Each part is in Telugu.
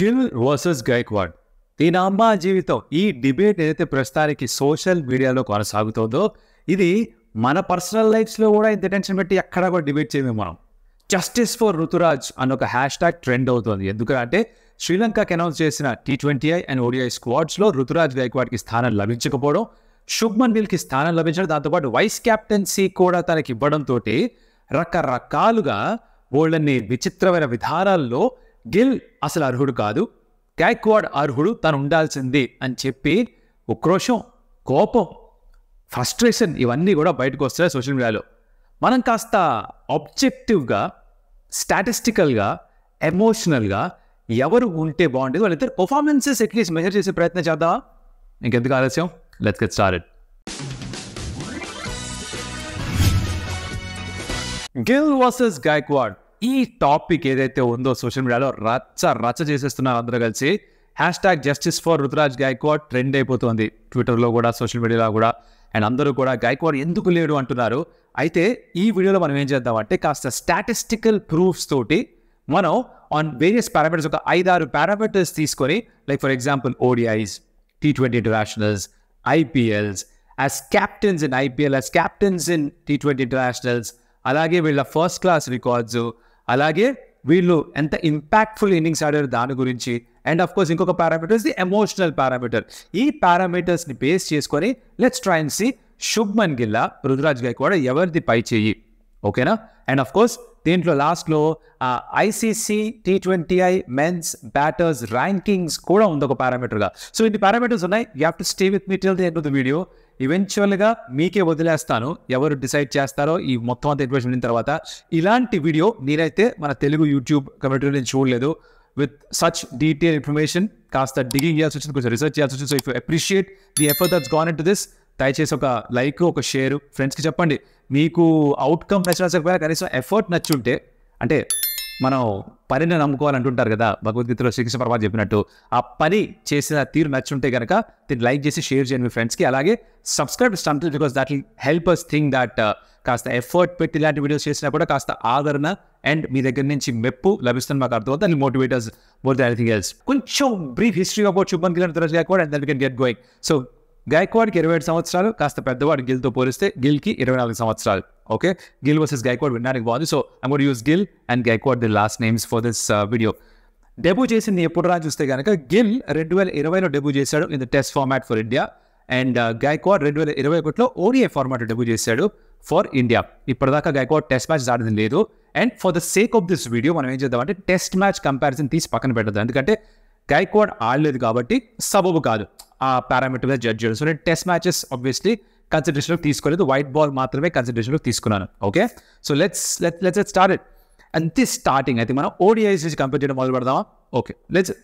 గిల్ వర్సెస్ గైక్వాడ్ ఈ నాంబా జీవితం ఈ డిబేట్ ఏదైతే ప్రస్తుతానికి సోషల్ మీడియాలో కొనసాగుతుందో ఇది మన పర్సనల్ లైఫ్స్లో కూడా ఇంత టెన్షన్ పెట్టి ఎక్కడ కూడా డిబేట్ చేయము మనం జస్టిస్ ఫర్ ఋతురాజ్ అన్న ఒక హ్యాష్ ట్యాగ్ ట్రెండ్ అవుతుంది ఎందుకంటే శ్రీలంకకి అనౌన్స్ చేసిన T twenty I and ODI స్క్వాడ్స్లో ఋతురాజ్ గైక్వాడ్కి స్థానం లభించకపోవడం శుభ్మన్ గిల్కి స్థానం లభించడం దాంతోపాటు వైస్ కెప్టెన్సీ కూడా తనకి ఇవ్వడంతో రకరకాలుగా వాళ్ళని విచిత్రమైన విధానాల్లో గిల్ అసలు అర్హుడు కాదు క్యాక్వాడ్ అర్హుడు తను ఉండాల్సింది అని చెప్పి ఉక్రోషం కోపం ఫ్రస్ట్రేషన్ ఇవన్నీ కూడా బయటకు వస్తాయి సోషల్ మీడియాలో మనం కాస్త ఆబ్జెక్టివ్గా స్టాటిస్టికల్గా ఎమోషనల్గా ఎవరు ఉంటే బాగుంటుంది వాళ్ళిద్దరు పర్ఫార్మెన్సెస్ ఎట్లీస్ట్ మెజర్ చేసే ప్రయత్నం చేద్దా ఇంకెందుకు ఆలస్యం let's get started Gill versus Gaikwad ఈ టాపిక్ ఏదైతే ఉందో సోషల్ మీడియాలో రచ్చ రచ్చ చేసేస్తున్నారు అందరూ కలిసి hashtag justice for Ruturaj Gaikwad trend అయిపోతుంది ట్విట్టర్లో కూడా సోషల్ మీడియాలో కూడా అండ్ అందరూ కూడా గాయక్వాడ్ ఎందుకు లేడు అంటున్నారు అయితే ఈ వీడియోలో మనం ఏం చేద్దామంటే కాస్త స్టాటిస్టికల్ ప్రూఫ్స్ తోటి మనం ఆన్ వేరియస్ పారామీటర్స్ ఒక ఐదారు పారామీటర్స్ తీసుకొని like for example ODIs T twenty internationals IPLs as captains in IPL as captains in T twenty internationals అలాగే వీళ్ళ ఫస్ట్ క్లాస్ రికార్డ్స్ అలాగే వీళ్ళు ఎంత ఇంపాక్ట్ఫుల్ ఇన్నింగ్స్ ఆడారు దాని గురించి అండ్ అఫ్ కోర్స్ ఇంకొక పారామీటర్ ది ఎమోషనల్ పారామీటర్ ఈ పారామీటర్స్ని బేస్ చేసుకొని let's try and see Shubman గిల్లా రుతురాజ్ కూడా ఎవరిది పై చేయి ఓకేనా అండ్ అఫ్ కోర్స్ దీంట్లో లాస్ట్లో ICC T I men's batters rankings కూడా ఉంది ఒక పారామీటర్గా సో ఇన్ని పారామీటర్స్ ఉన్నాయి you have to stay with me till the end of the video ఈవెన్చువల్గా మీకే వదిలేస్తాను ఎవరు డిసైడ్ చేస్తారో ఈ మొత్తం అంత ఇన్ఫర్మేషన్ విన్న తర్వాత ఇలాంటి వీడియో నేనైతే మన తెలుగు యూట్యూబ్ కమ్యూనిటీలో నేను చూడలేదు విత్ సచ్ డీటెయిల్ ఇన్ఫర్మేషన్ కాస్త డిగింగ్ చేయాల్సి వచ్చింది కొంచెం రీసెర్చ్ చేయాల్సి వచ్చింది so if appreciate the effort that's gone into this దయచేసి ఒక లైక్ ఒక షేర్ ఫ్రెండ్స్కి చెప్పండి మీకు అవుట్కమ్ నచ్చకపోయినా కనీసం ఎఫర్ట్ నచ్చుంటే అంటే మనం పనిని నమ్ముకోవాలంటుంటారు కదా భగవద్గీతలో శ్రీకృష్ణ పరమాత్మ చెప్పినట్టు ఆ పని చేసిన తీరు నచ్చుంటే కనుక దీన్ని లైక్ చేసి షేర్ చేయండి మీ ఫ్రెండ్స్కి అలాగే subscribe stunt because that will help us thing that కాస్త ఎఫర్ట్ పెట్టి ఇలాంటి వీడియోస్ చేసినా కూడా కాస్త ఆదరణ అండ్ మీ దగ్గర నుంచి మెప్పు లభిస్తుంది మాకు అర్థమవుతుంది and motivators more than anything else కొంచెం బ్రీఫ్ హిస్టరీ అబౌట్ శుభన్ కూడా and then we can get going so గైక్వాడ్కి ఇరవై ఏడు సంవత్సరాలు కాస్త పెద్దవాడు గిల్తో పోలిస్తే గిల్కి ఇరవై నాలుగు సంవత్సరాలు ఓకే గిల్ వర్సెస్ గైక్వాడ్ వినడానికి బాగుంది so I got use Gill and Gaikwad the last names for this video debut చేసింది ఎప్పుడు రా చూస్తే కనుక గిల్ రెండు వేల ఇరవైలో డెబ్యూ చేశాడు in the test format for India and Gaikwad రెండు వేల ఇరవై ఒకటిలో ఓడిఏ ఫార్మాట్ డెబ్యూ చేశాడు ఫర్ ఇండియా ఇప్పటిదాకా గైక్వాడ్ టెస్ట్ మ్యాచ్ ఆడింది లేదు and for the sake of this video మనం ఏం చేద్దామంటే టెస్ట్ మ్యాచ్ కంపారిజన్ తీసి పక్కన పెట్టద్దు ఎందుకంటే గైక్వాడ్ ఆడలేదు కాబట్టి సబబు కాదు ఆ పారామీటర్గా జడ్జ్ చేయడం సో నేను టెస్ట్ మ్యాచెస్ ఆబ్వియస్లీ కన్సిడరేషన్లోకి తీసుకోలేదు వైట్ బాల్ మాత్రమే కన్సిడరేషన్లోకి తీసుకున్నాను okay so let's let let's start and this starting అయితే మనం ఓడిఐస్ నుంచి కంపేర్ చేయడం మొదలు పెడదామా okay let's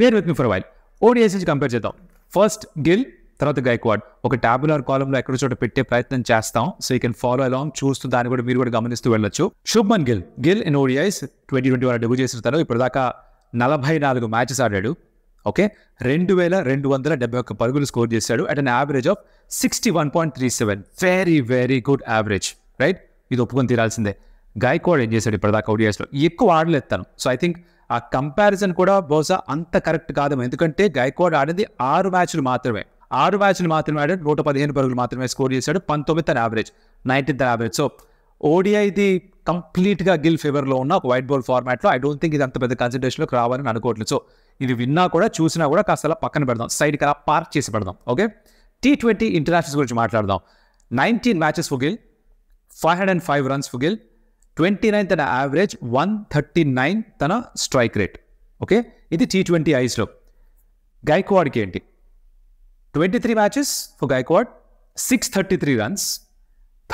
bear with me for while ODIs నుంచి కంపేర్ చేద్దాం ఫస్ట్ గిల్ తర్వాత గైక్వాడ్ ఒక ట్యాబులర్ కాలంలో ఎక్కడ చోట పెట్టే ప్రయత్నం చేస్తాం so you can follow along చూస్తూ దాన్ని కూడా మీరు కూడా గమనిస్తూ వెళ్ళొచ్చు Shubman Gill Gill in ODIs twenty twenty one debut చేసిన తర్వాత ఇప్పుడు దాకా నలభై నాలుగు మ్యాచెస్ ఆడాడు ఓకే రెండు వేల రెండు వందల డెబ్బై ఒక్క పరుగులు స్కోర్ చేశాడు at an average of sixty one point three seven very very good average right ఇది ఒప్పుకొని తీరాల్సిందే గాయకోడ్ ఏం చేశాడు ఇప్పటిదాకా ఓడియాస్లో ఎక్కువ ఆడలేస్తాను సో ఐ థింక్ ఆ కంపారిజన్ కూడా బహుశా అంత కరెక్ట్ కాదు ఎందుకంటే గాయకోడ్ ఆడింది ఆరు మ్యాచ్లు మాత్రమే ఆరు మ్యాచ్లు మాత్రమే ఆడాడు నూట పదిహేను పరుగులు మాత్రమే స్కోర్ చేశాడు పంతొమ్మిది తన యావరేజ్ తన యావరేజ్ సో ఓడిఐది కంప్లీట్గా గిల్ ఫేవర్లో ఉన్న ఒక వైట్ బాల్ ఫార్మాట్లో ఐ డోంట్ థింక్ ఇది అంత పెద్ద కన్సిడరేషన్లోకి రావాలని అనుకోవట్లేదు సో ఇది విన్నా కూడా చూసినా కూడా కాస్త అలా పక్కన పెడదాం సైడ్ అలా పార్క్ చేసి పెడదాం ఓకే టీ ట్వంటీ ఇంటర్నేషనల్స్ గురించి మాట్లాడదాం nineteen matches ఫుగిల్ five hundred and five runs ఫుగిల్ twenty nine తన యావరేజ్ వన్ థర్టీ నైన్ తన స్ట్రైక్ రేట్ ఓకే ఇది టీ ట్వంటీ ఐస్లో గైక్వాడ్కి ఏంటి twenty three matches for Gaikwad six thirty three runs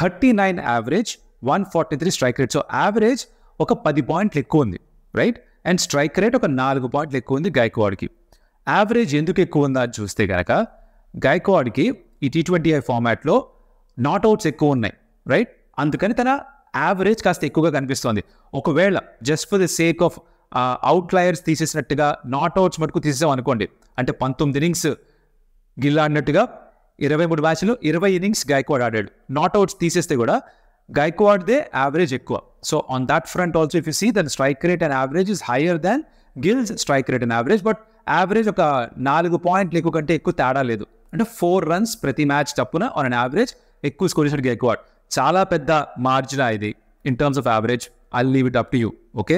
thirty nine average one forty three strike rate so average ఒక పది పాయింట్లు ఎక్కువ ఉంది రైట్ అండ్ స్ట్రైక్ రేట్ ఒక నాలుగు పాయింట్లు ఎక్కువ ఉంది గైక్వాడ్కి యావరేజ్ ఎందుకు ఎక్కువ ఉందా అని చూస్తే కనుక గైక్వాడ్కి ఈ టీ ట్వంటీ ఐ ఫార్మాట్లో నాట్ అవుట్స్ ఎక్కువ ఉన్నాయి రైట్ అందుకని తన యావరేజ్ కాస్త ఎక్కువగా కనిపిస్తోంది ఒకవేళ just for the sake of outliers తీసేసినట్టుగా నాట్ అవుట్స్ మటుకు తీసేసాం అనుకోండి అంటే పంతొమ్మిది ఇన్నింగ్స్ గిల్లాడినట్టుగా ఇరవై మూడు మ్యాచ్లు ఇరవై ఇన్నింగ్స్ గైక్వాడ్ ఆడాడు నాట్ అవుట్స్ తీసేస్తే కూడా గైక్వాడ్ దే యావరేజ్ ఎక్కువ so on that front also if you see then strike rate and average is higher than Gill's strike rate and average but average ఒక నాలుగు పాయింట్లు ఎక్కువ కంటే ఎక్కువ తేడా లేదు అంటే ఫోర్ రన్స్ ప్రతి మ్యాచ్ తప్పున ఆన్ అన్ యావరేజ్ ఎక్కువ స్కోర్ చేసాడు గైక్వాడ్ చాలా పెద్ద మార్జిన్ ఇది in terms of average I leave it up to you okay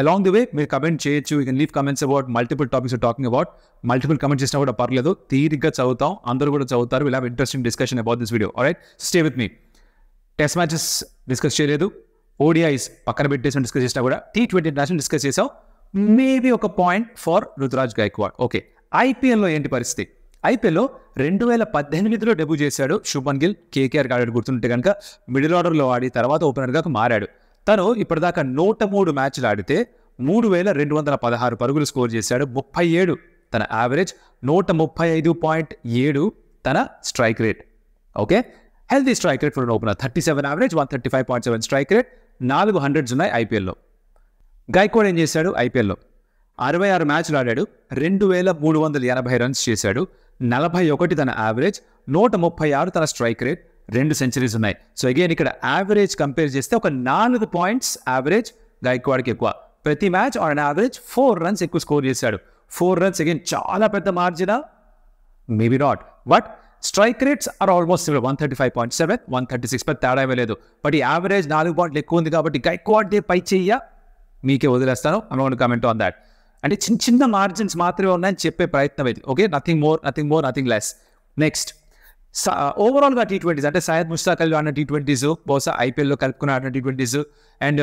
along the వే మీరు కమెంట్ చేయొచ్చు you can leave comments about multiple topics talking about multiple comment చేసినా కూడా పర్లేదు తీరిగ్గా చదువుతాం అందరూ కూడా చదువుతారు will have interesting discussion about this video right stay with me test matches discuss చేయలేదు ఓడిఐస్ పక్కన పెట్టేసి డిస్కస్ చేసినా కూడా టీ ట్వంటీ ఇంటర్నేషనల్ డిస్కస్ చేసాం మేబీ ఒక point for Ruturaj Gaikwad okay ఐపీఎల్లో ఏంటి పరిస్థితి ఐపీఎల్లో రెండు వేల పద్దెనిమిదిలో డెబ్యూ చేశాడు శుభన్ గిల్ కేకేఆర్ ఆడాడు గుర్తుంటే కనుక మిడిల్ ఆర్డర్లో ఆడి తర్వాత ఓపెనర్గా మారాడు తను ఇప్పటిదాకా నూట మూడు మ్యాచ్లు ఆడితే మూడు వేల రెండు వందల పదహారు పరుగులు స్కోర్ చేశాడు ముప్పై ఏడు తన యావరేజ్ నూట ముప్పై ఐదు పాయింట్ ఏడు తన strike rate okay healthy strike rate for an opener thirty seven average one thirty five point seven strike rate నాలుగు హండ్రెడ్స్ ఉన్నాయి ఐపీఎల్లో గైక్వాడ్ ఏం చేశాడు ఐపీఎల్లో అరవై ఆరు మ్యాచ్లు ఆడాడు రెండు వేల మూడు వందల ఎనభై రన్స్ చేశాడు నలభై ఒకటి తన యావరేజ్ నూట ముప్పై ఆరు తన స్ట్రైక్ రేట్ రెండు సెంచరీస్ ఉన్నాయి సో అగైన్ ఇక్కడ యావరేజ్ కంపేర్ చేస్తే ఒక నాలుగు పాయింట్స్ యావరేజ్ గైక్వాడ్కి ఎక్కువ ప్రతి match on an average four runs ఎక్కువ స్కోర్ చేశాడు ఫోర్ రన్స్ అగైన్ చాలా పెద్ద మార్జినా maybe not but strike rates are almost similar one thirty five point seven one thirty six పై తేడా ఇవ్వలేదు బట్ ఈ యావరేజ్ నాలుగు పాయింట్లు ఎక్కువ ఉంది కాబట్టి గైక్వాడ్ డే పై చెయ్య మీకే వదిలేస్తాను అనుకోని కమెంట్ ఆన్ దాట్ అంటే చిన్న చిన్న మార్జిన్స్ మాత్రమే ఉన్నాయని చెప్పే ప్రయత్నం ఇది okay nothing more nothing more nothing less next ఓవరాల్గా టీ ట్వంటీస్ అంటే సయద్ ముస్తాక్ అలీ ఆడిన టీ ట్వంటీస్ బహుశా ఐపీఎల్లో కలుపుకుని ఆడిన టీ ట్వంటీస్ అండ్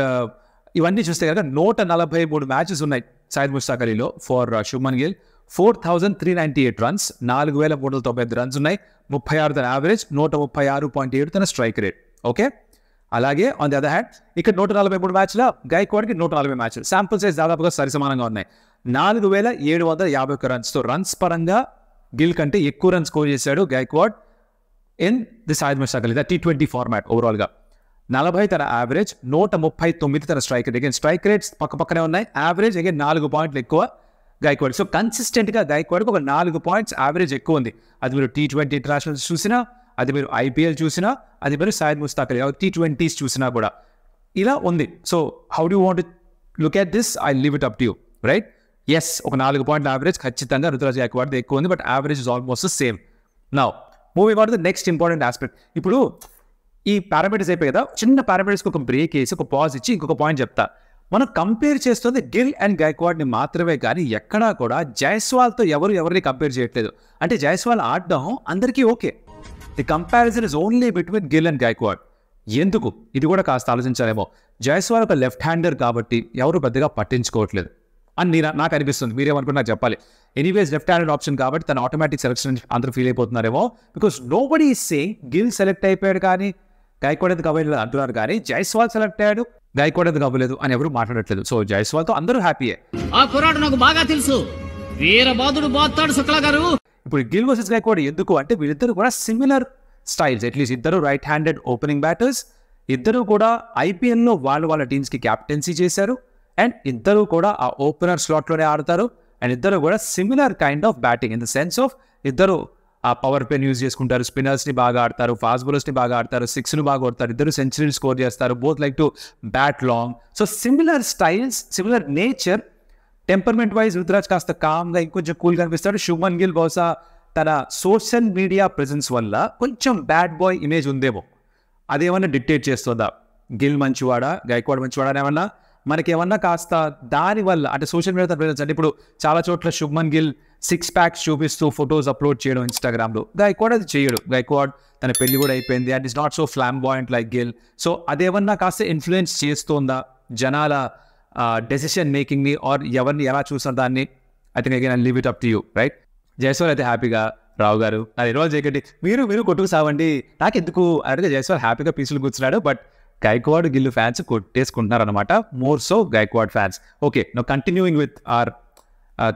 ఇవన్నీ చూస్తే కనుక నూట నలభై మూడు మ్యాచెస్ ఉన్నాయి సయద్ ముస్తాక్ అలీలో for Shubman uh, Gill four thousand three ninety eight runs నాలుగు వేల మూడు వందల తొంభై ఐదు రన్స్ ఉన్నాయి ముప్పై ఆరు తన యావరేజ్ నూట ముప్పై ఆరు పాయింట్ ఏడు తన స్ట్రైక్ రేట్ ఓకే అలాగే ఆన్ ది అదర్ హ్యాండ్ ఇక్కడ నూట నలభై మూడు మ్యాచ్ల గైక్వాడ్కి నూట నలభై మ్యాచ్లు శాంపుల్ సైజ్ దాదాపుగా సరిసమానంగా ఉన్నాయి నాలుగు వేల ఏడు వందల యాభై ఒక్క రన్స్తో రన్స్ పరంగా గిల్ కంటే ఎక్కువ రన్స్ స్కోర్ చేశాడు గైక్వాడ్ ఇన్ ది సాయిద్ మషాకల్ ఇది టీ ట్వంటీ ఫార్మాట్ ఓవరాల్గా నలభై తన యావరేజ్ నూట ముప్పై తొమ్మిది తన strike rate again strike rates పక్క పక్కనే ఉన్నాయి యావరేజ్ అగైన్ నాలుగు పాయింట్లు ఎక్కువ గాయక్వాడ్ సో కన్సిస్టెంట్గా గైక్వాడ్కి ఒక నాలుగు పాయింట్స్ యావరేజ్ ఎక్కువ ఉంది అది మీరు టీ ట్వంటీ ఇంటర్నేషనల్స్ చూసినా అది మీరు ఐపీఎల్ చూసినా అది మీరు సాయిద్ ముస్తాక్ అలీ టీ ట్వంటీస్ చూసినా కూడా ఇలా ఉంది so how do want look at this I leave it up to you right yes ఒక నాలుగు పాయింట్ల యావరేజ్ ఖచ్చితంగా రుతురాజ్ గైక్వాడ్ ఎక్కువ ఉంది but average is almost same నా movie what the next important aspect ఇప్పుడు ఈ పారామీటర్స్ అయిపోయి కదా చిన్న పారామీటర్స్కి ఒక బ్రేక్ వేసి ఒక పాజ్ ఇచ్చి ఇంకొక పాయింట్ చెప్తా మనం కంపేర్ చేస్తుంది గిల్ అండ్ గైక్వాడ్ని మాత్రమే కానీ ఎక్కడా కూడా జైస్వాల్తో ఎవరు ఎవరిని కంపేర్ చేయట్లేదు అంటే జైస్వాల్ ఆడడం అందరికీ okay the comparison is only between Gill and Gaikwad ఎందుకు ఇది కూడా కాస్త ఆలోచించాలేమో జైస్వాల్ ఒక లెఫ్ట్ హ్యాండర్ కాబట్టి ఎవరు పెద్దగా పట్టించుకోవట్లేదు అని నేను నాకు అనిపిస్తుంది మీరేమనుకున్నా నాకు చెప్పాలి ఎనీవేస్ లెఫ్ట్ హ్యాండెడ్ ఆప్షన్ కాబట్టి తన ఆటోమేటిక్ సెలెక్షన్ అందరూ ఫీల్ అయిపోతున్నారేమో because nobody say Gill select అయిపోయాడు కానీ గైక్వాడ్ ఎందుకు అవైలబుల్ అంటున్నారు కానీ జైస్వాల్ సెలెక్ట్ అయ్యాడు గాయక్వాడ్ కావలేదు అవ్వలేదు అని ఎవరు మాట్లాడట్లేదు సో తో అందరూ హ్యాపీయే ఆ కుర్రాడు నాకు బాగా తెలుసు వీరబాదుడు బాత్తాడు శుక్లా గారు ఇప్పుడు గిల్ వర్సెస్ గాయక్వాడ్ ఎందుకు అంటే వీళ్ళిద్దరు కూడా సిమిలర్ స్టైల్స్ అట్లీస్ట్ ఇద్దరు రైట్ హ్యాండెడ్ ఓపెనింగ్ బ్యాటర్స్ ఇద్దరు కూడా ఐపీఎల్లో వాళ్ళు వాళ్ళ టీమ్స్ కి క్యాప్టెన్సీ చేశారు అండ్ ఇద్దరు కూడా ఆ ఓపెనర్ స్లాట్లోనే ఆడతారు అండ్ ఇద్దరు కూడా similar kind of batting in the sense of ఇద్దరు ఆ పవర్ ప్లేని యూజ్ చేసుకుంటారు స్పిన్నర్స్ని బాగా ఆడతారు ఫాస్ట్ ని బాగా ఆడతారు సిక్స్ను బాగా కొడతారు ఇద్దరు సెంచరీని స్కోర్ చేస్తారు both like to bat long so similar styles similar nature temperament wise Ruturaj కాస్త కామ్గా ఇంకొంచెం కూల్ అనిపిస్తాడు శుభన్ గిల్ బహుశా తన సోషల్ మీడియా ప్రజెన్స్ వల్ల కొంచెం బ్యాడ్ బాయ్ ఇమేజ్ ఉందేమో అదేమన్నా డిక్టేట్ చేస్తుందా గిల్ మంచివాడా గైక్వాడ్ మంచివాడా ఏమన్నా ఏమన్నా కాస్త దానివల్ల అంటే సోషల్ మీడియా ప్రజెన్స్ అంటే ఇప్పుడు చాలా చోట్ల శుభ్మన్ గిల్ సిక్స్ ప్యాక్స్ చూపిస్తూ ఫొటోస్ అప్లోడ్ చేయడం ఇన్స్టాగ్రామ్లో గైక్వాడ్ అది చేయడు గైక్వాడ్ తన పెళ్లి కూడా అయిపోయింది and is not so flamboyant like Gill so అదేమన్నా కాస్త ఇన్ఫ్లుయెన్స్ చేస్తోందా జనాల డెసిషన్ మేకింగ్ని ఆర్ ఎవరిని ఎలా చూసిన దాన్ని I think I leave it up to you right Jaiswal అయితే హ్యాపీగా రావు గారు అది రోజు చేయకండి మీరు మీరు కొట్టుకు సావండి నాకు ఎందుకు అడిగితే జైస్వాల్ హ్యాపీగా పీసులు కూర్చున్నాడు బట్ గైక్వాడ్ గిల్లు ఫ్యాన్స్ కొట్టేసుకుంటున్నారు అనమాట more so Gaikwad fans okay now continuing with our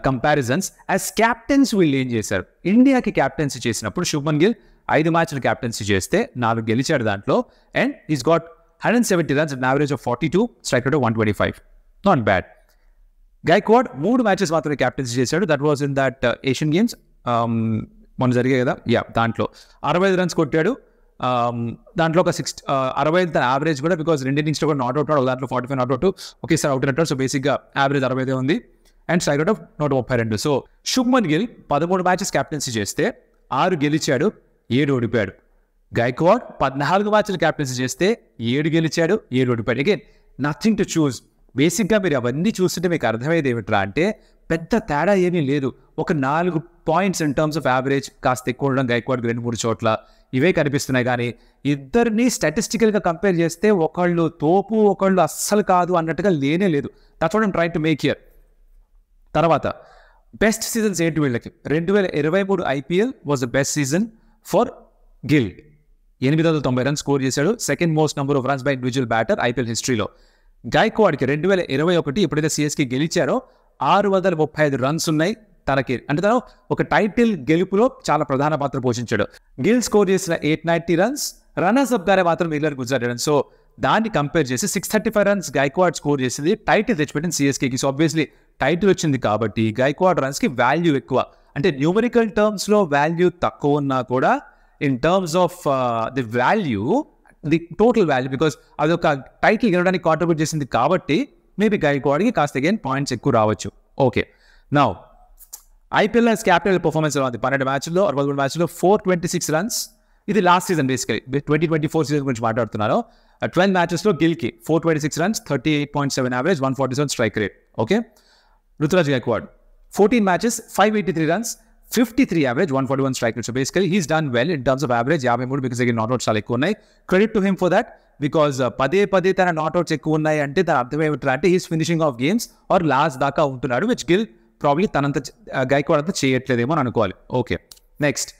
comparisons as captains వీళ్ళు ఏం చేశారు ఇండియాకి క్యాప్టెన్సీ చేసినప్పుడు శుభన్ గిల్ ఐదు మ్యాచ్లు క్యాప్టెన్సీ చేస్తే నాలుగు గెలిచాడు దాంట్లో and he's got hundred and seventy runs and average of forty two strike rate one twenty five not bad Gaikwad మూడు మ్యాచెస్ మాత్రమే క్యాప్టెన్సీ చేశాడు that was in that Asian Games మొన్న జరిగాయి కదా యా దాంట్లో అరవై ఐదు రన్స్ కొట్టాడు um, దాంట్లో ఒక సిక్స్ uh, అరవై ఐదు యావరేజ్ కూడా బికాస్ రెండు ఇన్నింగ్స్ కూడా నాట్ అవుట్ దాంట్లో ఫార్టీ ఫైవ్ నాట్ అవుట్ ఒకేసారి అవుట్ సో బేసిక్గా యావరేజ్ అరవై ఉంది అండ్ స్ట్రైక్ అవుట్ ఆఫ్ నూట ముప్పై రెండు సో శుభ్మన్ గిల్ పదమూడు మ్యాచెస్ క్యాప్టెన్సీ చేస్తే ఆరు గెలిచాడు ఏడు ఓడిపోయాడు గైక్వాడ్ పద్నాలుగు మ్యాచ్లు క్యాప్టెన్సీ చేస్తే ఏడు గెలిచాడు ఏడు ఓడిపోయాడు అగేన్ నథింగ్ టు చూస్ బేసిక్గా మీరు అవన్నీ చూస్తుంటే మీకు అర్థమయ్యేది ఏమిట్రా అంటే పెద్ద తేడా ఏమీ లేదు ఒక నాలుగు points in terms of average కాస్త ఎక్కువ ఉండడం గైక్వాడ్కి రెండు మూడు చోట్ల ఇవే కనిపిస్తున్నాయి కానీ ఇద్దరిని స్టాటిస్టికల్గా కంపేర్ చేస్తే ఒకళ్ళు తోపు ఒకళ్ళు అస్సలు కాదు అన్నట్టుగా లేనే లేదు that's what I'm try to make ఇయర్ తర్వాత బెస్ట్ సీజన్స్ ఏంటి వీళ్ళకి రెండు వేల ఇరవై మూడు IPL was the best season for Gill ఎనిమిది వందల తొంభై రన్స్ స్కోర్ చేశాడు second most number of runs by individual batter IPL హిస్టరీలో గాయక్వాడ్కి రెండు వేల ఇరవై ఒకటి ఎప్పుడైతే సిఎస్కి గెలిచారో ఆరు వందల ముప్పై ఐదు రన్స్ ఉన్నాయి తనకి అంటే తను ఒక టైటిల్ గెలుపులో చాలా ప్రధాన పాత్ర పోషించాడు గిల్ స్కోర్ చేసిన eight ninety runs runners up గారే మాత్రం మిగిలిన గుజరాట్ సో దాన్ని కంపేర్ చేసి six thirty five runs Gaikwad score చేసింది టైటిల్ తెచ్చిపెట్టింది సిఎస్కేకి సో ఆబ్వియస్లీ టైటిల్ వచ్చింది కాబట్టి గైక్వాడ్ రన్స్కి వాల్యూ ఎక్కువ అంటే న్యూమరికల్ టర్మ్స్లో వాల్యూ తక్కువ ఉన్నా కూడా in terms of the value the total value because అదొక టైటిల్ గెలవడానికి కాంట్రిబ్యూట్ చేసింది కాబట్టి మేబీ గైక్వాడ్కి కాస్త అగైన్ పాయింట్స్ ఎక్కువ రావచ్చు ఓకే నా ఐపీఎల్ ఎస్ క్యాపిటల్ పర్ఫార్మెన్స్ ఉంది పన్నెండు మ్యాచ్లో అరవై మూడు మ్యాచ్లో ఫోర్ ట్వంటీ సిక్స్ రన్స్ ఇది last season basically twenty twenty four season గురించి మాట్లాడుతున్నాను ట్వెల్వ్ మ్యాచెస్లో గిల్కి four twenty six runs thirty eight point seven average one forty seven strike rate okay Ruturaj Gaikwad fourteen matches five eighty three runs fifty three average one forty one strike rate so basically he's done well in terms of average యాభై మూడు బికాస్ దగ్గర నాట్అట్స్ చాలా ఎక్కువ ఉన్నాయి credit to him for that because పదే పదే తన నాట్అట్స్ ఎక్కువ ఉన్నాయి అంటే తన అర్థం ఏమిటంటే అంటే he's finishing off games or last దాకా ఉంటున్నాడు విచ్ గిల్ ప్రాబ్లీ తనంత గైక్వాడ్ uh, అంతా చేయట్లేదేమో అని అనుకోవాలి ఓకే నెక్స్ట్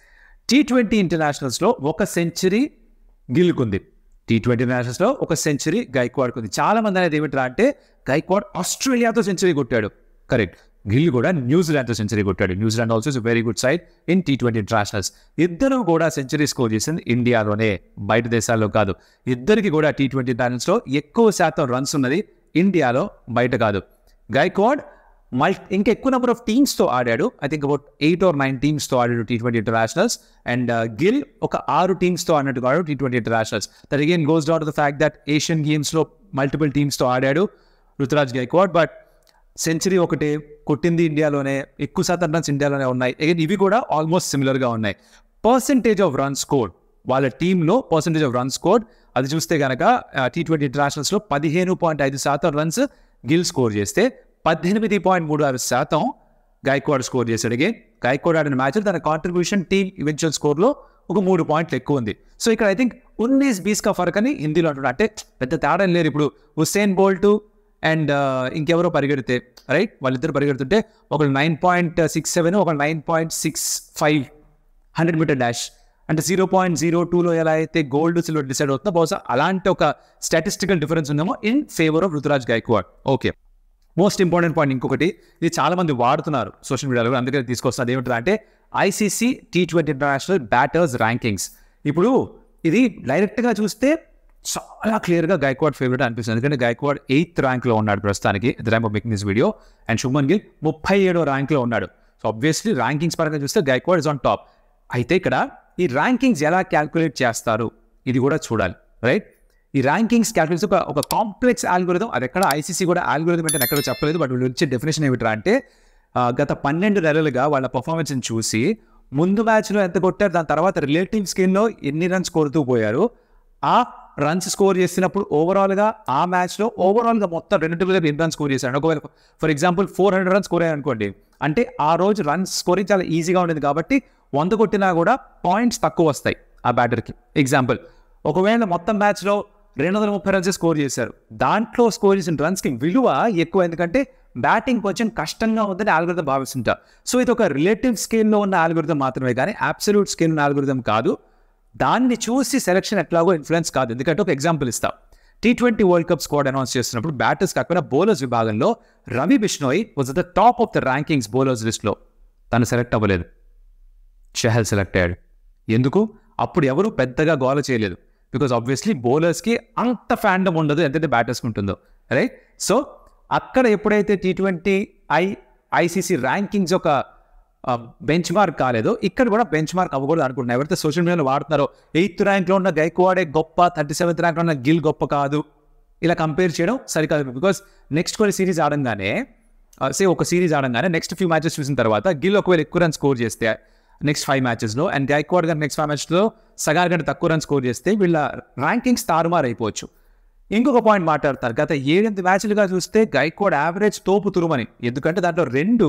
టీ ట్వంటీ ఇంటర్నేషనల్స్లో ఒక సెంచరీ గిల్కుంది టీ ట్వంటీ మ్యాచెస్లో ఒక సెంచరీ గైక్వాడ్కి ఉంది చాలా మంది అనేది ఏమిట్రా అంటే గైక్వాడ్ ఆస్ట్రేలియాతో సెంచరీ కొట్టాడు కరెక్ట్ గిల్ కూడా న్యూజిలాండ్తో సెంచరీ కొట్టాడు New Zealand also is very good side in T twenty internationals ఇద్దరు కూడా సెంచరీ స్కోర్ చేసింది ఇండియాలోనే బయట దేశాల్లో కాదు ఇద్దరికి కూడా టీ ట్వంటీ ఇంటర్నేషనల్స్లో ఎక్కువ శాతం రన్స్ ఉన్నది ఇండియాలో బయట కాదు గైక్వాడ్ మల్ ఇంకా ఎక్కువ నెంబర్ ఆఫ్ టీమ్స్తో ఆడాడు I think about eight or nine టీమ్స్తో ఆడాడు T twenty internationals and Gill ఒక ఆరు టీమ్స్తో ఆడినట్టు కాడు T twenty internationals that again goes doubt the fact that Asian గేమ్స్లో మల్టిపుల్ టీమ్స్తో ఆడాడు రుతురాజ్ గైక్వాడ్ బట్ సెంచరీ ఒకటే కొట్టింది ఇండియాలోనే ఎక్కువ శాతం రన్స్ ఇండియాలోనే ఉన్నాయి అగైన్ ఇవి కూడా ఆల్మోస్ట్ సిమిలర్గా ఉన్నాయి పర్సంటేజ్ ఆఫ్ రన్ స్కోర్ వాళ్ళ టీంలో పర్సంటేజ్ ఆఫ్ రన్ స్కోర్ అది చూస్తే కనుక టీ ట్వంటీ ఇంటర్నేషనల్స్లో పదిహేను పాయింట్ ఐదు శాతం రన్స్ గిల్ స్కోర్ చేస్తే పద్దెనిమిది పాయింట్ మూడు ఆరు శాతం గాయక్వాడ్ స్కోర్ చేశాడు అగే గాయక్వాడ్ ఆడిన మ్యాచ్లో తన కాంట్రిబ్యూషన్ టీమ్ స్కోర్ స్కోర్లో ఒక మూడు పాయింట్లు ఎక్కువ ఉంది సో ఇక్కడ ఐ థింక్ ఉన్నీస్ బీస్కా ఫర్క్ అని హిందీలో అంటాడు అంటే పెద్ద తేడా లేరు ఇప్పుడు హుస్సేన్ బోల్ట్ అండ్ ఇంకెవరో పరిగెడితే రైట్ వాళ్ళిద్దరు పరిగెడుతుంటే ఒకళ్ళు నైన్ పాయింట్ సిక్స్ సెవెన్ ఒక nine point six five hundred metre dash అంటే జీరో పాయింట్ జీరో టూలో ఎలా అయితే గోల్డ్ సిల్వర్ డిసైడ్ అవుతుందో బహుశా అలాంటి ఒక స్టాటిస్టికల్ డిఫరెన్స్ ఉందేమో in favour of Ruturaj Gaikwad okay most important point ఇంకొకటి ఇది చాలామంది వాడుతున్నారు సోషల్ మీడియాలో అందుకని తీసుకొస్తుంది అదేమిటంటే అంటే ICC T twenty international batters rankings ఇప్పుడు ఇది డైరెక్ట్గా చూస్తే చాలా క్లియర్గా గైక్వాడ్ ఫేవరెట్ అనిపిస్తుంది ఎందుకంటే గైక్వాడ్ ఎయిత్ ర్యాంక్లో ఉన్నాడు ప్రస్తుతానికి the time of making this video and Shubman Gill ముప్పై ఏడో ర్యాంక్లో ఉన్నాడు సో ఆబ్వియస్లీ ర్యాంకింగ్స్ పరంగా చూస్తే గైక్వాడ్ ఇస్ ఆన్ టాప్ అయితే ఇక్కడ ఈ ర్యాంకింగ్స్ ఎలా క్యాల్కులేట్ చేస్తారు ఇది కూడా చూడాలి రైట్ ఈ ర్యాంకింగ్స్ క్యాల్కులేషన్ ఒక ఒక కాంప్లెక్స్ ఆల్గోరిథం అది ఎక్కడ ఐసీసీ కూడా ఆల్గోరిథం అంటే ఎక్కడ చెప్పలేదు బట్ వీళ్ళు వచ్చే డెఫినేషన్ ఏమిట్రా అంటే గత పన్నెండు నెలలుగా వాళ్ళ పర్ఫార్మెన్స్ని చూసి ముందు మ్యాచ్లో ఎంత కొట్టారు దాని తర్వాత రిలేటివ్ స్కిల్లో ఎన్ని రన్స్ కోరుతూ పోయారు ఆ రన్స్ స్కోర్ చేసినప్పుడు ఓవరాల్గా ఆ మ్యాచ్లో ఓవరాల్గా మొత్తం రెండు టీంలు ఎన్ని రన్స్ స్కోర్ చేశారు ఒకవేళ for example four hundred runs score అనుకోండి అంటే ఆ రోజు రన్స్ స్కోరింగ్ చాలా ఈజీగా ఉండేది కాబట్టి వంద కొట్టినా కూడా పాయింట్స్ తక్కువ వస్తాయి ఆ బ్యాటర్కి ఎగ్జాంపుల్ ఒకవేళ మొత్తం మ్యాచ్లో రెండు వందల ముప్పై రన్స్ స్కోర్ చేశారు దాంట్లో స్కోర్ చేసిన రన్స్కి విలువ ఎక్కువ ఎందుకంటే బ్యాటింగ్ కొంచెం కష్టంగా ఉందని ఆల్గొరిథం భావిస్తుంటా సో ఇది ఒక రిలేటివ్ స్కేల్లో ఉన్న ఆల్గొరిథం మాత్రమే కానీ అబ్సల్యూట్ స్కేల్ ఉన్న ఆల్గొరిథం కాదు దాన్ని చూసి సెలక్షన్ ఎట్లాగో ఇన్ఫ్లుయెన్స్ కాదు ఎందుకంటే ఒక ఎగ్జాంపుల్ ఇస్తాం T twenty world cup squad announce చేస్తున్నప్పుడు బ్యాటర్స్ కాకుండా బౌలర్స్ విభాగంలో Ravi Bishnoi was the top of the rankings bowlers లిస్ట్లో తను సెలెక్ట్ అవ్వలేదు షహల్ సెలెక్ట్ అయ్యాడు ఎందుకు అప్పుడు ఎవరు పెద్దగా గోల చేయలేదు బికాస్ ఆబ్వియస్లీ బౌలర్స్కి అంత ఫ్యాండమ్ ఉండదు ఎంతైతే బ్యాటర్స్కి ఉంటుందో రైట్ సో అక్కడ ఎప్పుడైతే T twenty I ICC rankings ఒక బెంచ్ మార్క్ కాలేదు ఇక్కడ కూడా బెంచ్ మార్క్ అవ్వకూడదు అనుకుంటున్నాను ఎవరైతే సోషల్ మీడియాలో వాడుతున్నారో ఎయిత్ ర్యాంక్లో ఉన్న గైక్వాడే గొప్ప థర్టీ సెవెంత్ ర్యాంక్లో ఉన్న గిల్ గొప్ప కాదు ఇలా కంపేర్ చేయడం సరికాదు బికాస్ నెక్స్ట్ కొన్ని సిరీస్ ఆడంగానే సే ఒక సిరీస్ ఆడంగానే నెక్స్ట్ ఫ్యూ మ్యాచెస్ చూసిన తర్వాత గిల్ ఒకవేళ ఎక్కువ రన్ స్కోర్ చేస్తే నెక్స్ట్ ఫైవ్ మ్యాచెస్లో అండ్ గైక్వాడ్ గారు నెక్స్ట్ ఫైవ్ మ్యాచ్లో సగార్ కంటే తక్కువ రన్ స్కోర్ చేస్తే వీళ్ళ ర్యాంకింగ్స్ తారుమారు అయిపోవచ్చు ఇంకొక పాయింట్ మాట్లాడతారు గత ఏడెనిమిది మ్యాచ్లుగా చూస్తే గైక్వాడ్ యావరేజ్ తోపు తురుమని ఎందుకంటే దాంట్లో రెండు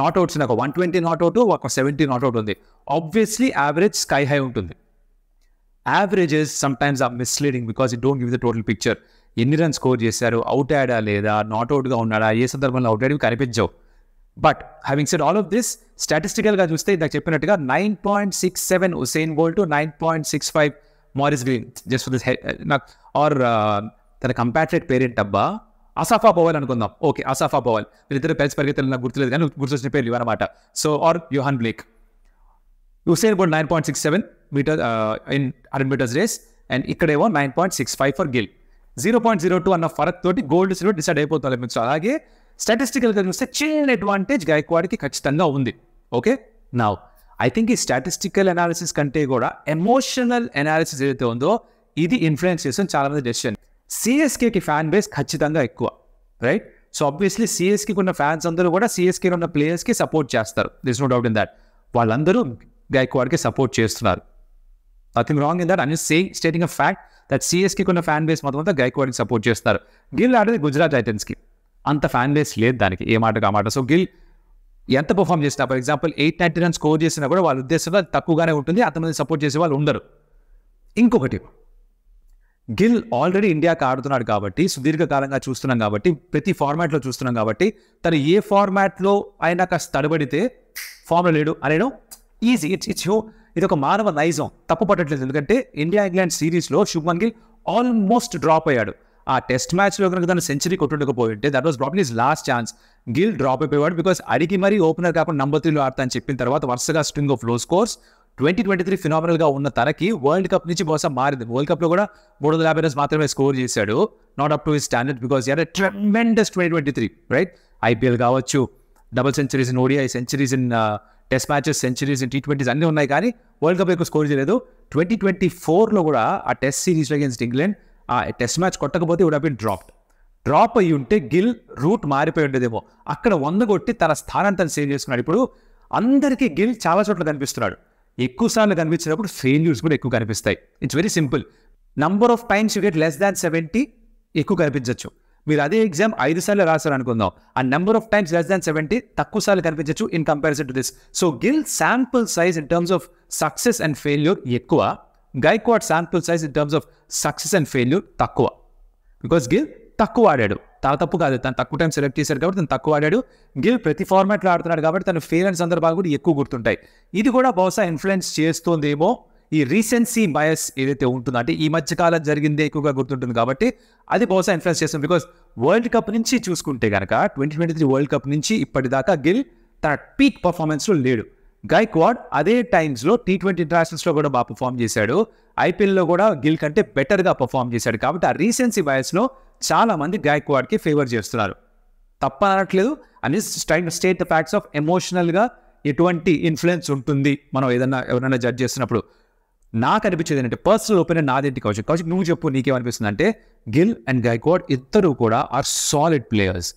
నాట్అవుట్స్ నాకు వన్ ట్వంటీ నాట్అవుట్ ఒక సెవెంటీ నాట్అవుట్ ఉంది ఆబ్వియస్లీ యావరేజ్ స్కై హై ఉంటుంది averages sometimes are misleading because it don't give the total picture ఎన్ని రన్స్ స్కోర్ చేశారు అవుట్ అయ్యాడా లేదా నాట్అవుట్గా ఉన్నాడా ఏ సందర్భంలో అవుట్ అయ్యాడు కనిపించవు but having said all of this స్టాటిస్టికల్గా చూస్తే ఇందాక చెప్పినట్టుగా nine point six seven Usain Bolt nine point six five Maurice Greene just this నాకు ఆర్ తన కంపాటరేట్ పేరెంట్ అబ్బా అసాఫా పవల్ అనుకుందాం ఓకే అసాఫా పవల్ వీరిద్దరు కలిసి పరిగెత్తలు నాకు గుర్తులేదు కానీ గుర్తొచ్చిన పేర్లు ఇవ్వనమాట so or Yohan Blake Usain Bolt nine point six seven metre in hundred metres race and ఇక్కడేమో nine point six five for Gill zero point zero two అన్న ఫరక్ తోటి గోల్డ్ సిల్వర్ డిసైడ్ అయిపోతుంది మీకు అలాగే స్టాటిస్టికల్గా చూస్తే చిన్న అడ్వాంటేజ్ గైక్వాడ్కి ఖచ్చితంగా ఉంది ఓకే నా ఐ థింక్ ఈ స్టాటిస్టికల్ అనాలిసిస్ కంటే కూడా ఎమోషనల్ అనాలిసిస్ ఏదైతే ఉందో ఇది ఇన్ఫ్లుయెన్స్ చేసిన చాలామంది డెసిషన్ సిఎస్కేకి ఫ్యాన్ బేస్ ఖచ్చితంగా ఎక్కువ రైట్ సో ఆబ్వియస్లీ సిఎస్కి ఉన్న ఫ్యాన్స్ అందరూ కూడా సిఎస్కే ఉన్న ప్లేయర్స్కి సపోర్ట్ చేస్తారు this no doubt in that వాళ్ళందరూ గైక్వాడ్కి సపోర్ట్ చేస్తున్నారు నథింగ్ రాంగ్ ఇన్ దట్ అని same stating a fact that సిఎస్కి ఉన్న ఫ్యాన్ బేస్ మొత్తం అంతా గాయక్వాడికి సపోర్ట్ చేస్తారు గిల్ ఆడేది గుజరాత్ టైటన్స్కి అంత ఫ్యాన్ బేస్ లేదు దానికి ఏ మాటకు ఆ మాట సో గిల్ ఎంత పర్ఫామ్ చేసినా for example eight ninety run score చేసినా కూడా వాళ్ళ ఉద్దేశంలో తక్కువగానే ఉంటుంది అంతమంది సపోర్ట్ చేసే వాళ్ళు ఉండరు ఇంకొకటి గిల్ ఆల్రెడీ ఇండియాకి ఆడుతున్నాడు కాబట్టి సుదీర్ఘకాలంగా చూస్తున్నాం కాబట్టి ప్రతి ఫార్మాట్లో చూస్తున్నాం కాబట్టి తను ఏ ఫార్మాట్లో అయినా కాస్త తడబడితే ఫామ్లో లేడు అనేది ఈజీ ఇట్స్ ఇట్స్ ఇది ఒక మానవ నైజం తప్పు పట్టట్లేదు ఎందుకంటే ఇండియా ఇంగ్లాండ్ సిరీస్లో శుభ్మన్ గిల్ ఆల్మోస్ట్ డ్రాప్ అయ్యాడు ఆ టెస్ట్ మ్యాచ్లో కనుక తను సెంచరీ కొట్టుండకపోయింటే that was probably his last chance Gill drop అయిపోయాడు బికాస్ అడిగి మరీ ఓపెనర్ కాకుండా నంబర్ త్రీలో ఆడతా అని చెప్పిన తర్వాత వరుసగా string of low scores twenty twenty three ఫినామినల్గా ఉన్న తనకి వరల్డ్ కప్ నుంచి బహుశా మారింది వరల్డ్ కప్లో కూడా మూడు వందల యాభై రన్స్ మాత్రమే స్కోర్ చేశాడు not up to his standard because uh tremendous twenty twenty three right IPL కావచ్చు double centuries in ODI centuries in test matches centuries in T twenties అన్నీ ఉన్నాయి కానీ వరల్డ్ కప్ ఎక్కువ స్కోర్ చేయలేదు ట్వంటీ ట్వంటీ ఫోర్లో కూడా ఆ టెస్ట్ సిరీస్ అగేన్స్ట్ ఇంగ్లాండ్ ఆ టెస్ట్ మ్యాచ్ కొట్టకపోతే వుడ్ బీన్ డ్రాప్డ్ డ్రాప్ అయ్యి ఉంటే గిల్ రూట్ మారిపోయి ఉండేదేమో అక్కడ వంద కొట్టి తన స్థానాన్ని తను సేవ్ చేసుకున్నాడు ఇప్పుడు అందరికీ గిల్ చాలా చోట్ల కనిపిస్తున్నాడు ఎక్కువసార్లు కనిపించినప్పుడు ఫెయిల్యూర్స్ కూడా ఎక్కువ కనిపిస్తాయి it's very simple number of times you get less than seventy ఎక్కువ కనిపించవచ్చు మీరు అదే ఎగ్జామ్ ఐదు సార్లు రాశారు అనుకుందాం ఆ number of times less than seventy తక్కువ సార్లు కనిపించవచ్చు in comparison to this so Gill sample size in terms of success and failure ఎక్కువ Gaikwad sample size in terms of success and failure తక్కువ బికాస్ గిల్ తక్కువ ఆడాడు తన తప్పు కాదు తను తక్కువ టైం సెలెక్ట్ చేశాడు కాబట్టి తను తక్కువ ఆడాడు గిల్ ప్రతి ఫార్మాట్లో ఆడుతున్నాడు కాబట్టి తన ఫెయిల్ అయిన సందర్భాలు కూడా ఎక్కువ గుర్తుంటాయి ఇది కూడా బహుశా ఇన్ఫ్లుయెన్స్ చేస్తుందేమో ఈ రీసెన్సీ బయస్ ఏదైతే ఉంటుందో అంటే ఈ మధ్యకాలం జరిగిందే ఎక్కువగా గుర్తుంటుంది కాబట్టి అది బహుశా ఇన్ఫ్లుయెన్స్ చేస్తుంది బికాస్ వరల్డ్ కప్ నుంచి చూసుకుంటే కనుక twenty twenty three world cup నుంచి ఇప్పటిదాకా గిల్ తన పీక్ పర్ఫార్మెన్స్లో లేడు గైక్వాడ్ అదే టైమ్స్లో టీ ట్వంటీ ఇంటర్నేషనల్స్లో కూడా బాగా పర్ఫామ్ చేశాడు ఐపీఎల్లో కూడా గిల్ కంటే బెటర్గా పర్ఫామ్ చేశాడు కాబట్టి ఆ రీసెన్సీ బయస్లో చాలామంది గాయక్వాడ్కి ఫేవర్ చేస్తున్నారు తప్ప అనట్లేదు అని స్టైన్ స్టేట్ ద ఫ్యాక్ట్స్ ఆఫ్ ఎమోషనల్గా ఎటువంటి ఇన్ఫ్లుయెన్స్ ఉంటుంది మనం ఏదన్నా ఎవరైనా జడ్జ్ చేస్తున్నప్పుడు నాకు అనిపించేది ఏంటంటే పర్సనల్ ఒపీనియన్ నాదేంటి కౌశిక్ కౌశిక్ నువ్వు చెప్పు నీకేమనిపిస్తుంది అంటే గిల్ అండ్ గైక్వాడ్ ఇద్దరు కూడా ఆర్ సాలిడ్ ప్లేయర్స్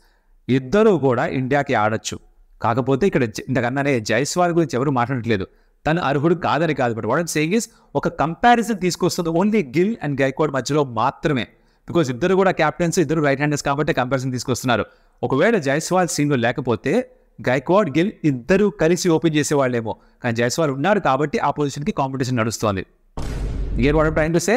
ఇద్దరూ కూడా ఇండియాకి ఆడొచ్చు కాకపోతే ఇక్కడ ఇంతకన్నానే జైస్వాల్ గురించి ఎవరు మాట్లాడట్లేదు తను అర్హుడు కాదని కాదు బట్ వాట్ సేయింగ్ ఇస్ ఒక కంపారిజన్ తీసుకొస్తుంది ఓన్లీ గిల్ అండ్ గైక్వాడ్ మధ్యలో మాత్రమే బికాజ్ ఇద్దరు కూడా క్యాప్టెన్స్ ఇద్దరు రైట్ హ్యాండర్స్ కాబట్టి కంపారిజన్ తీసుకొస్తున్నారు ఒకవేళ జైస్వాల్ సీన్లో లేకపోతే గైక్వాడ్ గిల్ ఇద్దరు కలిసి ఓపెన్ చేసేవాళ్ళేమో కానీ జైస్వాల్ ఉన్నారు కాబట్టి ఆ పొజిషన్కి కాంపిటీషన్ నడుస్తోంది ఇయర్ వాటర్ ట్రైన్ సే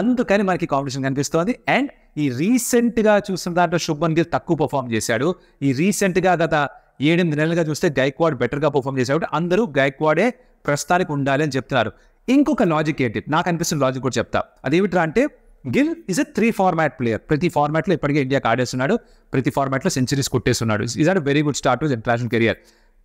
అందుకని మనకి కాంపిటీషన్ కనిపిస్తోంది అండ్ ఈ రీసెంట్గా చూసిన దాంట్లో శుభన్ గిల్ తక్కువ పర్ఫామ్ చేశాడు ఈ రీసెంట్గా గత ఏడెనిమిది నెలలుగా చూస్తే గైక్వాడ్ బెటర్గా పర్ఫామ్ చేసేవాడు అందరూ గైక్వాడే ప్రస్తుతానికి ఉండాలి అని చెప్తున్నారు ఇంకొక లాజిక్ ఏంటి నాకు అనిపిస్తున్న లాజిక్ కూడా చెప్తా అదేమిట్రా అంటే Gill is a three format player ప్రతి ఫార్మాట్లో ఇప్పటికే ఇండియాకి ఆడేస్తున్నాడు ప్రతి ఫార్మాట్లో సెంచరీస్ కొట్టేస్తున్నాడు is or very good start to international career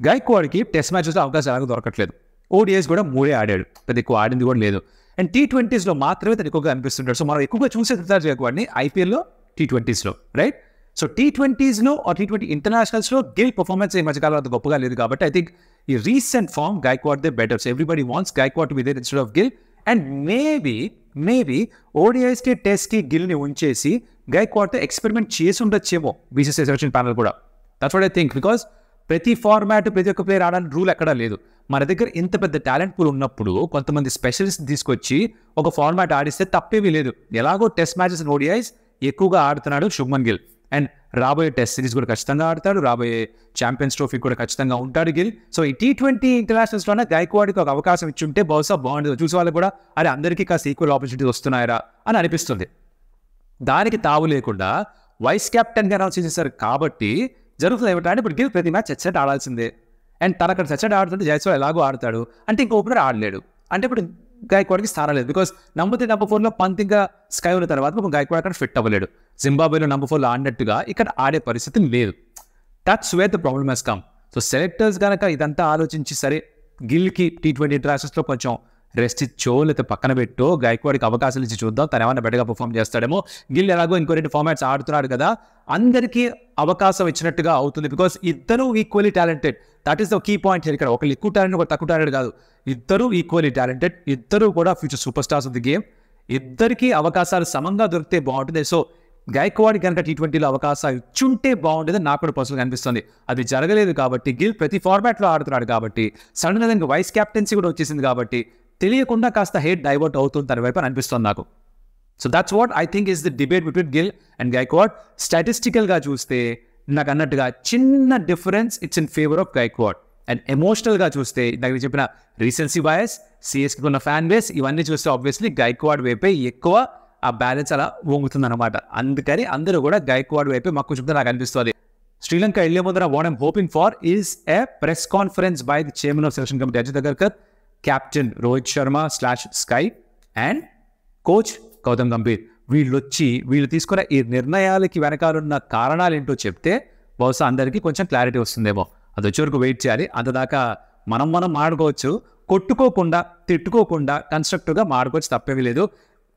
గైక్వాడ్కి టెస్ట్ మ్యాచెస్లో ఎలాగో దొరకట్లేదు ఓడిఎస్ కూడా మూడే ఆడాడు పెద్ద ఎక్కువ ఆడింది కూడా లేదు అండ్ టీ ట్వంటీస్లో మాత్రమే తను ఎక్కువగా అనిపిస్తుంటాడు సో మనం ఎక్కువగా చూసే సిద్ధార్థ్ గైక్వాడ్ని ఐపీఎల్లో టీ ట్వంటీస్లో రైట్ సో టీ ట్వంటీస్లో ఆ టీ ట్వంటీ ఇంటర్నేషనల్స్లో గిల్ పర్ఫార్మెన్స్ ఈ మధ్యకాలం అంత గొప్పగా లేదు కాబట్టి ఐ థింక్ ఈ recent form Gaikwad they better so everybody wants Gaikwad విదే there instead of Gill and maybe maybe ఓడిఐస్కి టెస్ట్కి గిల్ని ఉంచేసి గైక్వాడ్తో ఎక్స్పెరిమెంట్ చేసి ఉండొచ్చేమో బీసీసీ సెలక్షన్ ప్యానల్ కూడా that's what I think because ప్రతి ఫార్మాట్ ప్రతి ఒక్క ప్లేయర్ ఆడడానికి రూల్ ఎక్కడా లేదు మన దగ్గర ఇంత పెద్ద టాలెంట్ పూల్ ఉన్నప్పుడు కొంతమంది స్పెషలిస్ట్ తీసుకొచ్చి ఒక ఫార్మాట్ ఆడిస్తే తప్పేమీ లేదు ఎలాగో టెస్ట్ మ్యాచెస్ ఓడిఐస్ ఎక్కువగా ఆడుతున్నాడు శుభ్మన్ గిల్ అండ్ రాబోయే టెస్ట్ సిరీస్ కూడా ఖచ్చితంగా ఆడతాడు రాబోయే ఛాంపియన్స్ ట్రోఫీ కూడా ఖచ్చితంగా ఉంటాడు గిల్ సో ఈ టీ ట్వంటీ ఇంటర్నేషనల్స్లోనే గైక్వాడికి ఒక అవకాశం ఇచ్చి ఉంటే బహుశా బాగుండదు చూసే వాళ్ళకి కూడా అరే అందరికీ కాస్త ఈక్వల్ ఆపర్చునిటీస్ వస్తున్నాయరా అని అనిపిస్తుంది దానికి తావు లేకుండా వైస్ కెప్టెన్గా అనౌన్స్ చేశారు కాబట్టి జరుగుతుంది ఏమిటంటే ఇప్పుడు గిల్ ప్రతి మ్యాచ్ సెట్ ఆడాల్సిందే అండ్ తన అక్కడ సెట్ ఆడుతుంటే జైస్వాల్ ఎలాగో ఆడతాడు అంటే ఇంకో ఓపెనర్ ఆడలేడు అంటే ఇప్పుడు గాయక్వాడికి స్థానం లేదు బికాస్ త్రీ నంబర్ ఫోర్లో పంత్ ఇంకా స్కై ఉన్న తర్వాత ఒక గాయక్వాడ్ అక్కడ ఫిట్ అవ్వలేడు జింబాబేలో నంబర్ ఫోర్లో ఆడినట్టుగా ఇక్కడ ఆడే పరిస్థితి లేదు touch where the problem he's come so selectors కనుక ఇదంతా ఆలోచించి సరే గిల్కి టీ ట్వంటీ ఇంటరాక్షన్స్లో కొంచెం రెస్ట్ ఇచ్చో లేకపోతే పక్కన పెట్టో గైక్వాడికి అవకాశాలు ఇచ్చి చూద్దాం తను ఏమైనా బెటర్గా పర్ఫామ్ చేస్తాడేమో గిల్ ఎలాగో ఇంకో రెండు ఫార్మాట్స్ ఆడుతున్నాడు కదా అందరికీ అవకాశం ఇచ్చినట్టుగా అవుతుంది బికాస్ ఇద్దరు equally talented that is the key point ఇక్కడ ఒకళ్ళు ఎక్కువ టాలెంట్ ఒక తక్కువ టాలెంట్ కాదు ఇద్దరు ఈక్వల్లీ టాలెంటెడ్ ఇద్దరు కూడా ఫ్యూచర్ సూపర్ స్టార్స్ ఉంది గేమ్ ఇద్దరికీ అవకాశాలు సమంగా దొరికితే బాగుంటుంది సో గైక్వాడ్ కనుక టీ ట్వంటీలో అవకాశాలు ఇచ్చుంటే బాగుంటుంది నాకు కూడా పర్సనల్గా అనిపిస్తుంది అది జరగలేదు కాబట్టి గిల్ ప్రతి ఫార్మాట్లో ఆడుతున్నాడు కాబట్టి సడన్గా దానికి వైస్ క్యాప్టెన్సీ కూడా వచ్చేసింది కాబట్టి తెలియకుండా కాస్త హెయిట్ డైవర్ట్ అవుతుంది తన వైపు అనిపిస్తుంది నాకు so that's what I think is the debate between Gill and Gaikwad స్టాటిస్టికల్గా చూస్తే నాకు అన్నట్టుగా చిన్న difference it's in favour of Gaikwad and ఎమోషనల్గా చూస్తే నాకు చెప్పిన రీసెన్సీ బాయస్ సిఎస్కి ఉన్న ఫ్యాన్ బేస్ ఇవన్నీ చూస్తే ఆబ్వియస్లీ గైక్వాడ్ వైపే ఎక్కువ ఆ బ్యాలెన్స్ అలా వంగుతుంది అనమాట అందుకని అందరూ కూడా గైక్వాడ్ వైపే మక్కువ చెప్తే నాకు అనిపిస్తుంది శ్రీలంక వెళ్ళే ముందర what I'm hoping for is a press conference by the chairman of selection committee Ajit Agarkar captain Rohit Sharma slash SKY and coach Gautam Gambhir వీళ్ళు వచ్చి వీళ్ళు తీసుకున్న ఈ నిర్ణయాలకి వెనకాలన్న కారణాలు ఏంటో చెప్తే బహుశా అందరికీ కొంచెం క్లారిటీ వస్తుందేమో అది వచ్చే వరకు వెయిట్ చేయాలి అంతదాకా మనం మనం మాడుకోవచ్చు కొట్టుకోకుండా తిట్టుకోకుండా కన్స్ట్రక్టివ్గా మాడుకోవచ్చు తప్పేమీ లేదు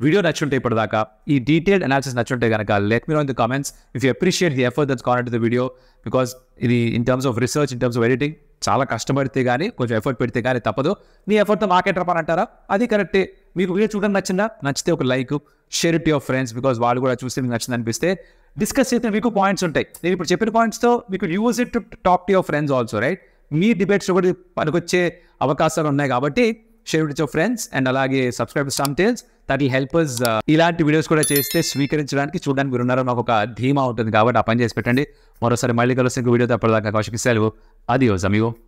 వీడియో నచ్చుంటే ఇప్పటిదాకా ఈ డీటెయిల్డ్ అనాలిసిస్ నచ్చుంటే కనుక let me know in the comments if you appreciate the effort that's gone to the video because ఇది in terms of research in terms of editing చాలా కష్టపడితే కానీ కొంచెం ఎఫర్ట్ పెడితే కానీ తప్పదు నీ ఎఫర్ట్తో మార్కెట్ అంటారా అది కరెక్టే మీకు వీడియో చూడడం నచ్చిందా నచ్చితే ఒక like share to your friends because వాళ్ళు కూడా చూస్తే మీకు నచ్చింది అనిపిస్తే డిస్కస్ చేస్తే మీకు పాయింట్స్ ఉంటాయి నేను ఇప్పుడు చెప్పిన పాయింట్స్తో మీకు use it to talk to your friends also right మీ డిబేట్స్ కూడా పనికొచ్చే అవకాశాలు ఉన్నాయి కాబట్టి share with your friends and అలాగే సబ్స్క్రైబ్ సమ్ టేల్స్ దట్ ఈ హెల్పర్స్ ఇలాంటి వీడియోస్ కూడా చేస్తే స్వీకరించడానికి చూడడానికి మీరు ఉన్నారో నాకు ఒక ధీమా ఉంటుంది కాబట్టి ఆ పని చేసి పెట్టండి మరోసారి మళ్ళీ కలిసి ఇంకో వీడియో తప్పటిదాకా కౌశిక్ సెలవు Adiós, amigo.